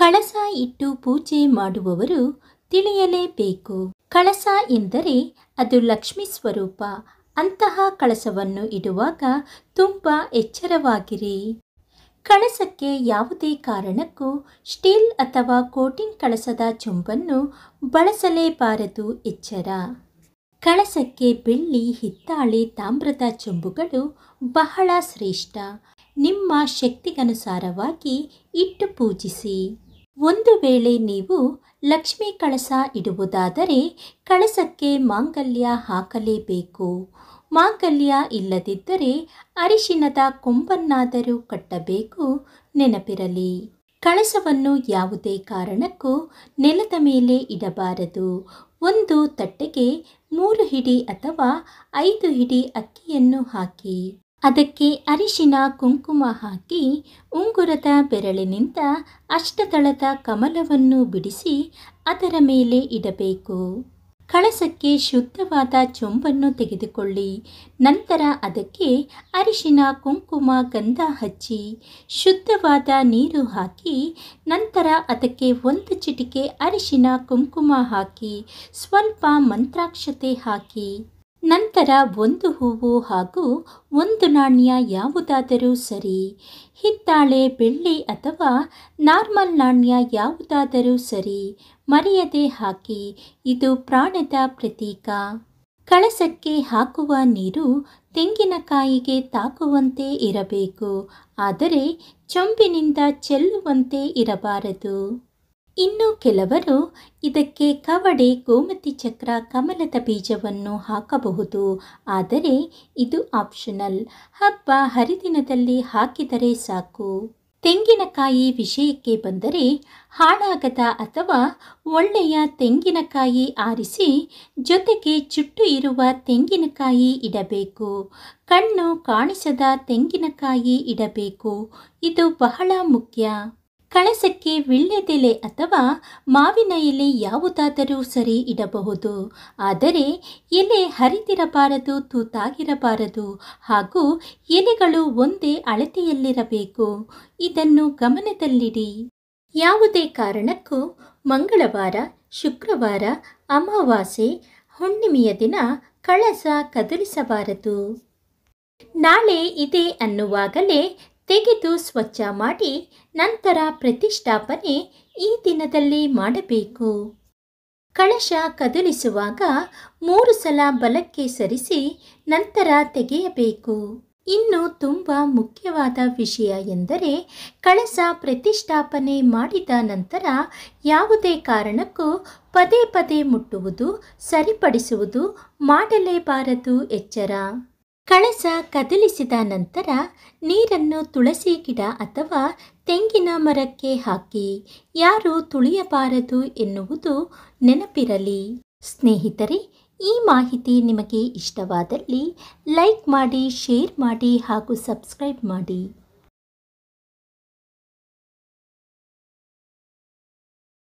ಕಳಸ ಇಟ್ಟು ಪೂಜೆ ಮಾಡುವವರು ತಿಳಿಯಲೇಬೇಕು ಕಳಸ ಎಂದರೆ ಅದು ಲಕ್ಷ್ಮಿ ಸ್ವರೂಪ ಅಂತಹ ಕಳಸವನ್ನು ಇಡುವಾಗ ತುಂಬ ಎಚ್ಚರವಾಗಿರಿ ಕಳಸಕ್ಕೆ ಯಾವುದೇ ಕಾರಣಕ್ಕೂ ಸ್ಟೀಲ್ ಅಥವಾ ಕೋಟಿಂಗ್ ಕಳಸದ ಚೊಂಬನ್ನು ಬಳಸಲೇಬಾರದು ಎಚ್ಚರ ಕಳಸಕ್ಕೆ ಬೆಳ್ಳಿ ಹಿತ್ತಾಳೆ ತಾಮ್ರದ ಚೊಂಬುಗಳು ಬಹಳ ಶ್ರೇಷ್ಠ ನಿಮ್ಮ ಶಕ್ತಿಗನುಸಾರವಾಗಿ ಇಟ್ಟು ಪೂಜಿಸಿ ಒಂದು ವೇಳೆ ನೀವು ಲಕ್ಷ್ಮಿ ಕಳಸ ಇಡುವುದಾದರೆ ಕಳಸಕ್ಕೆ ಮಾಂಗಲ್ಯ ಹಾಕಲೇಬೇಕು ಮಾಂಗಲ್ಯ ಇಲ್ಲದಿದ್ದರೆ ಅರಿಶಿನದ ಕೊಂಬನ್ನಾದರೂ ಕಟ್ಟಬೇಕು ನೆನಪಿರಲಿ ಕಳಸವನ್ನು ಯಾವುದೇ ಕಾರಣಕ್ಕೂ ನೆಲದ ಮೇಲೆ ಇಡಬಾರದು ಒಂದು ತಟ್ಟೆಗೆ ಮೂರು ಹಿಡಿ ಅಥವಾ ಐದು ಹಿಡಿ ಅಕ್ಕಿಯನ್ನು ಹಾಕಿ ಅದಕ್ಕೆ ಅರಿಶಿನ ಕುಂಕುಮ ಹಾಕಿ ಉಂಗುರದ ಬೆರಳಿನಿಂದ ಅಷ್ಟದಳದ ಕಮಲವನ್ನು ಬಿಡಿಸಿ ಅದರ ಮೇಲೆ ಇಡಬೇಕು ಕಳಸಕ್ಕೆ ಶುದ್ಧವಾದ ಚೊಂಬನ್ನು ತೆಗೆದುಕೊಳ್ಳಿ ನಂತರ ಅದಕ್ಕೆ ಅರಿಶಿನ ಕುಂಕುಮ ಗಂಧ ಹಚ್ಚಿ ಶುದ್ಧವಾದ ನೀರು ಹಾಕಿ ನಂತರ ಅದಕ್ಕೆ ಒಂದು ಚಿಟಿಕೆ ಅರಿಶಿನ ಕುಂಕುಮ ಹಾಕಿ ಸ್ವಲ್ಪ ಮಂತ್ರಾಕ್ಷತೆ ಹಾಕಿ ನಂತರ ಒಂದು ಹೂವು ಹಾಗೂ ಒಂದು ನಾಣ್ಯ ಯಾವುದಾದರೂ ಸರಿ ಹಿತ್ತಾಳೆ ಬೆಳ್ಳಿ ಅಥವಾ ನಾರ್ಮಲ್ ನಾಣ್ಯ ಯಾವುದಾದರೂ ಸರಿ ಮರೆಯದೆ ಹಾಕಿ ಇದು ಪ್ರಾಣದ ಪ್ರತೀಕ ಕಳಸಕ್ಕೆ ಹಾಕುವ ನೀರು ತೆಂಗಿನಕಾಯಿಗೆ ತಾಕುವಂತೆ ಇರಬೇಕು ಆದರೆ ಚೊಂಬಿನಿಂದ ಚೆಲ್ಲುವಂತೆ ಇರಬಾರದು ಇನ್ನು ಕೆಲವರು ಇದಕ್ಕೆ ಕವಡೆ ಗೋಮತಿ ಚಕ್ರ ಕಮಲದ ಬೀಜವನ್ನು ಹಾಕಬಹುದು ಆದರೆ ಇದು ಆಪ್ಷನಲ್ ಹಬ್ಬ ಹರಿದಿನದಲ್ಲಿ ಹಾಕಿದರೆ ಸಾಕು ತೆಂಗಿನಕಾಯಿ ವಿಷಯಕ್ಕೆ ಬಂದರೆ ಹಾಳಾಗದ ಅಥವಾ ಒಳ್ಳೆಯ ತೆಂಗಿನಕಾಯಿ ಆರಿಸಿ ಜೊತೆಗೆ ಚುಟ್ಟು ಇರುವ ತೆಂಗಿನಕಾಯಿ ಇಡಬೇಕು ಕಣ್ಣು ಕಾಣಿಸದ ತೆಂಗಿನಕಾಯಿ ಇಡಬೇಕು ಇದು ಬಹಳ ಮುಖ್ಯ ಕಳಸಕ್ಕೆ ವಿಳ್ಳೆದೆಲೆ ಅಥವಾ ಮಾವಿನ ಎಲೆ ಯಾವುದಾದರೂ ಸರಿ ಇಡಬಹುದು ಆದರೆ ಎಲೆ ಹರಿದಿರಬಾರದು ತೂತಾಗಿರಬಾರದು ಹಾಗೂ ಎಲೆಗಳು ಒಂದೇ ಅಳತೆಯಲ್ಲಿರಬೇಕು ಇದನ್ನು ಗಮನದಲ್ಲಿಡಿ ಯಾವುದೇ ಕಾರಣಕ್ಕೂ ಮಂಗಳವಾರ ಶುಕ್ರವಾರ ಅಮಾವಾಸ್ಯೆ ಹುಣ್ಣಿಮೆಯ ದಿನ ಕಳಸ ಕದಲಿಸಬಾರದು ನಾಳೆ ಇದೆ ಅನ್ನುವಾಗಲೇ ತೆಗೆದು ಸ್ವಚ್ಛ ಮಾಡಿ ನಂತರ ಪ್ರತಿಷ್ಠಾಪನೆ ಈ ದಿನದಲ್ಲಿ ಮಾಡಬೇಕು ಕಳಶ ಕದಲಿಸುವಾಗ ಮೂರು ಸಲ ಬಲಕ್ಕೆ ಸರಿಸಿ ನಂತರ ತೆಗೆಯಬೇಕು ಇನ್ನು ತುಂಬ ಮುಖ್ಯವಾದ ವಿಷಯ ಎಂದರೆ ಕಳಸ ಪ್ರತಿಷ್ಠಾಪನೆ ಮಾಡಿದ ನಂತರ ಯಾವುದೇ ಕಾರಣಕ್ಕೂ ಪದೇ ಪದೇ ಮುಟ್ಟುವುದು ಸರಿಪಡಿಸುವುದು ಮಾಡಲೇಬಾರದು ಎಚ್ಚರ ಕಳಸ ಕದಲಿಸಿದ ನಂತರ ನೀರನ್ನು ತುಳಸಿ ಗಿಡ ಅಥವಾ ತೆಂಗಿನ ಮರಕ್ಕೆ ಹಾಕಿ ಯಾರು ತುಳಿಯಬಾರದು ಎನ್ನುವುದು ನೆನಪಿರಲಿ ಸ್ನೇಹಿತರೆ ಈ ಮಾಹಿತಿ ನಿಮಗೆ ಇಷ್ಟವಾದಲ್ಲಿ ಲೈಕ್ ಮಾಡಿ ಶೇರ್ ಮಾಡಿ ಹಾಗೂ ಸಬ್ಸ್ಕ್ರೈಬ್ ಮಾಡಿ